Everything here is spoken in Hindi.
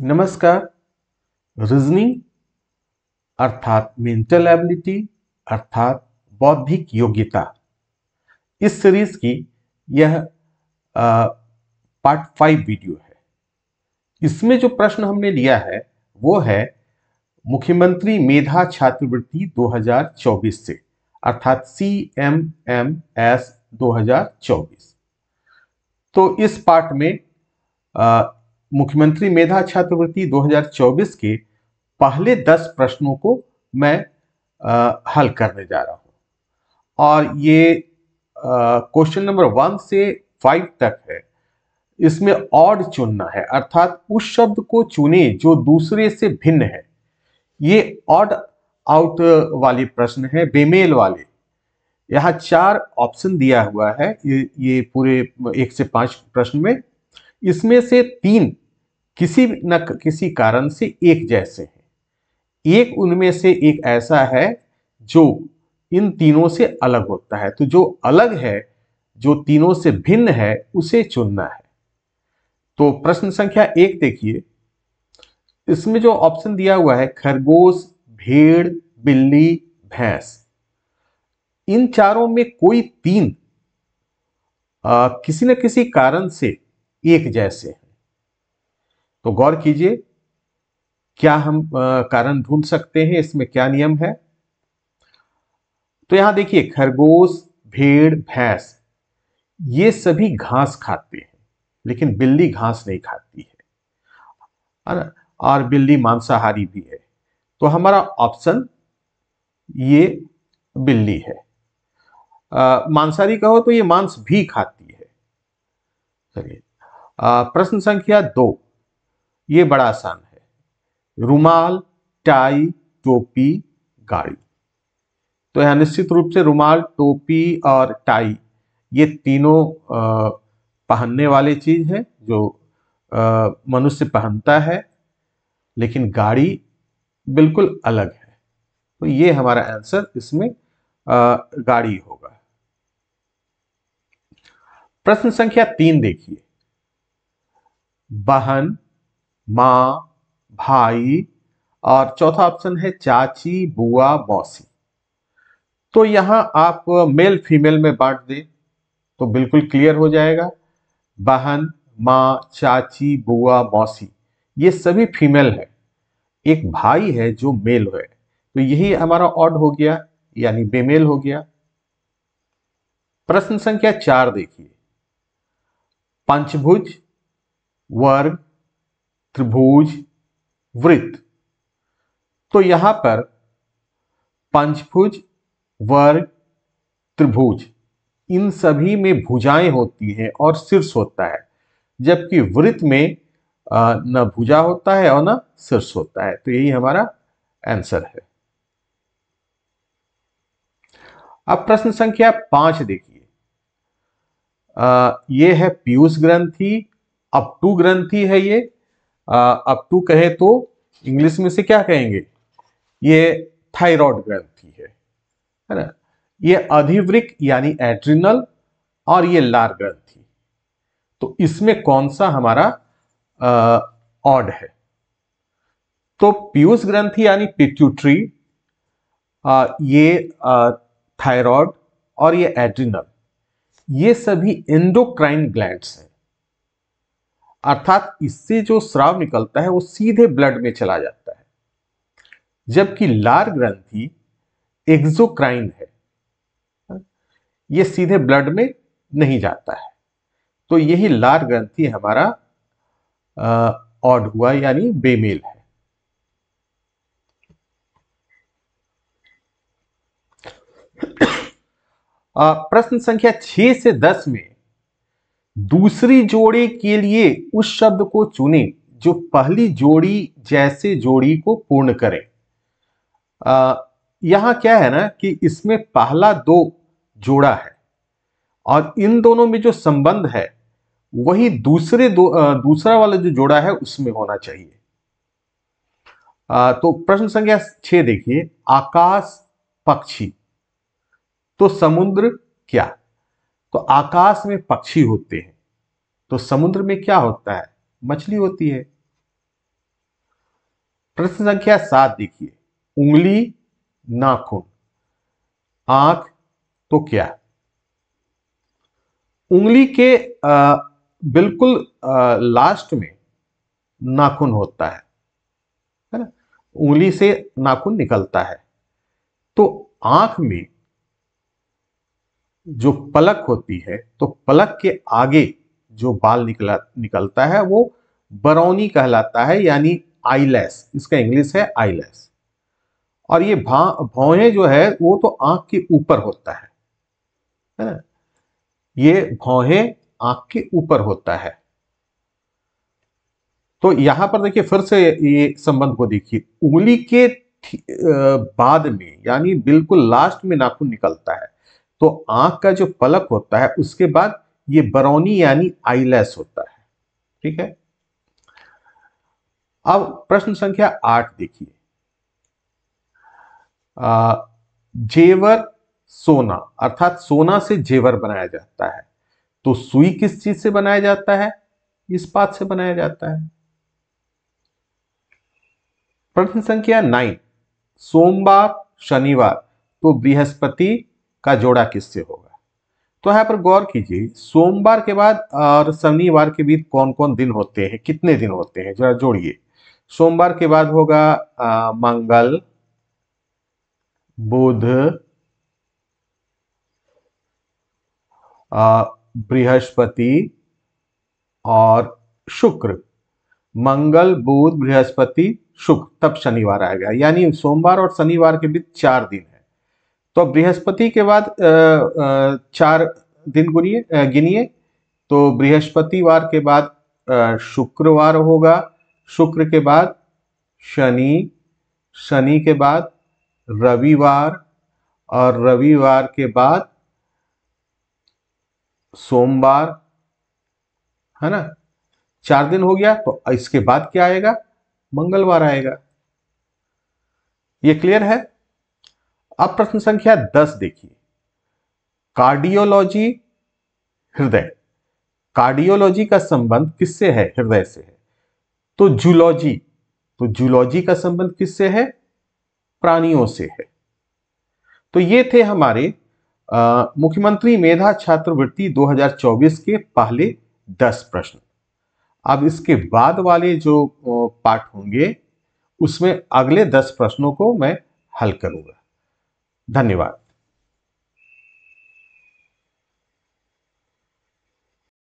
नमस्कार रीजनिंग अर्थात मेंटल एबिलिटी अर्थात बौद्धिक योग्यता इस सीरीज की यह पार्ट फाइव वीडियो है इसमें जो प्रश्न हमने लिया है वो है मुख्यमंत्री मेधा छात्रवृत्ति 2024 से अर्थात सी एम एम एस दो तो इस पार्ट में आ, मुख्यमंत्री मेधा छात्रवृत्ति 2024 के पहले 10 प्रश्नों को मैं आ, हल करने जा रहा हूं और ये क्वेश्चन नंबर वन से फाइव तक है इसमें ऑड चुनना है अर्थात उस शब्द को चुने जो दूसरे से भिन्न है ये ऑड आउट वाले प्रश्न है बेमेल वाले यहाँ चार ऑप्शन दिया हुआ है ये, ये पूरे एक से पांच प्रश्न में इसमें से तीन किसी न किसी कारण से एक जैसे हैं एक उनमें से एक ऐसा है जो इन तीनों से अलग होता है तो जो अलग है जो तीनों से भिन्न है उसे चुनना है तो प्रश्न संख्या एक देखिए इसमें जो ऑप्शन दिया हुआ है खरगोश भेड़ बिल्ली भैंस इन चारों में कोई तीन आ, किसी न किसी कारण से एक जैसे हैं तो गौर कीजिए क्या हम कारण ढूंढ सकते हैं इसमें क्या नियम है तो यहां देखिए खरगोश भेड़ भैंस ये सभी घास खाते हैं लेकिन बिल्ली घास नहीं खाती है और बिल्ली मांसाहारी भी है तो हमारा ऑप्शन ये बिल्ली है मांसाहारी कहो तो ये मांस भी खाती है चलिए प्रश्न संख्या दो ये बड़ा आसान है रुमाल टाई टोपी गाड़ी तो यहां निश्चित रूप से रुमाल टोपी और टाई ये तीनों पहनने वाले चीज है जो मनुष्य पहनता है लेकिन गाड़ी बिल्कुल अलग है तो ये हमारा आंसर इसमें गाड़ी होगा प्रश्न संख्या तीन देखिए बहन माँ भाई और चौथा ऑप्शन है चाची बुआ मौसी तो यहां आप मेल फीमेल में बांट दें तो बिल्कुल क्लियर हो जाएगा बहन माँ चाची बुआ मौसी ये सभी फीमेल है एक भाई है जो मेल है तो यही हमारा ऑड हो गया यानी बेमेल हो गया प्रश्न संख्या चार देखिए पंचभुज वर्ग त्रिभुज वृत्त तो यहां पर पंचभुज वर्ग त्रिभुज इन सभी में भुजाएं होती हैं और शीर्ष होता है जबकि वृत्त में न भुजा होता है और न शीर्ष होता है तो यही हमारा आंसर है अब प्रश्न संख्या पांच देखिए यह है पीयूष ग्रंथी अप टू ग्रंथी है ये अप टू कहे तो इंग्लिश में से क्या कहेंगे ये थायराइड ग्रंथी है है ना ये अधिवृक यानी एड्रिनल और ये लार ग्रंथी तो इसमें कौन सा हमारा ऑड है तो पीयूष ग्रंथी यानी पिट्यूटरी ये थायराइड और ये एड्रिनल ये सभी एंडोक्राइन ग्लैंड्स हैं अर्थात इससे जो स्राव निकलता है वो सीधे ब्लड में चला जाता है जबकि लार ग्रंथि एक्सोक्राइन है ये सीधे ब्लड में नहीं जाता है तो यही लार ग्रंथि हमारा ऑड हुआ यानी बेमेल है प्रश्न संख्या छह से दस में दूसरी जोड़ी के लिए उस शब्द को चुने जो पहली जोड़ी जैसे जोड़ी को पूर्ण करे यहां क्या है ना कि इसमें पहला दो जोड़ा है और इन दोनों में जो संबंध है वही दूसरे दो दूसरा वाला जो जोड़ा है उसमें होना चाहिए आ, तो प्रश्न संख्या छह देखिए आकाश पक्षी तो समुद्र क्या तो आकाश में पक्षी होते हैं तो समुद्र में क्या होता है मछली होती है प्रश्न संख्या सात देखिए उंगली नाखून आंख तो क्या उंगली के आ, बिल्कुल आ, लास्ट में नाखून होता है है ना उंगली से नाखून निकलता है तो आंख में जो पलक होती है तो पलक के आगे जो बाल निकला निकलता है वो बरौनी कहलाता है यानी आईलैस इसका इंग्लिश है आईलैस और ये भा भौहें जो है वो तो आंख के ऊपर होता है है ना ये भौहें आंख के ऊपर होता है तो यहां पर देखिए फिर से ये संबंध को देखिए उंगली के बाद में यानी बिल्कुल लास्ट में नाखून निकलता है तो आंख का जो पलक होता है उसके बाद ये बरौनी यानी आईलेस होता है ठीक है अब प्रश्न संख्या आठ देखिए जेवर सोना अर्थात सोना से जेवर बनाया जाता है तो सुई किस चीज से बनाया जाता है इस बात से बनाया जाता है प्रश्न संख्या नाइन सोमवार शनिवार तो बृहस्पति का जोड़ा किससे होगा तो यहाँ पर गौर कीजिए सोमवार के बाद और शनिवार के बीच कौन कौन दिन होते हैं कितने दिन होते हैं जरा जोड़िए सोमवार के बाद होगा आ, मंगल बुध बृहस्पति और शुक्र मंगल बुध बृहस्पति शुक्र तब शनिवार आएगा यानी सोमवार और शनिवार के बीच चार दिन है तो बृहस्पति के बाद चार दिन गुनिए गिनिए तो बृहस्पतिवार के बाद शुक्रवार होगा शुक्र के बाद शनि शनि के बाद रविवार और रविवार के बाद सोमवार है ना चार दिन हो गया तो इसके बाद क्या आएगा मंगलवार आएगा ये क्लियर है अब प्रश्न संख्या दस देखिए कार्डियोलॉजी हृदय कार्डियोलॉजी का संबंध किससे है हृदय से है तो जूलॉजी तो जूलॉजी का संबंध किससे है प्राणियों से है तो ये थे हमारे मुख्यमंत्री मेधा छात्रवृत्ति 2024 के पहले दस प्रश्न अब इसके बाद वाले जो पाठ होंगे उसमें अगले दस प्रश्नों को मैं हल करूंगा धन्यवाद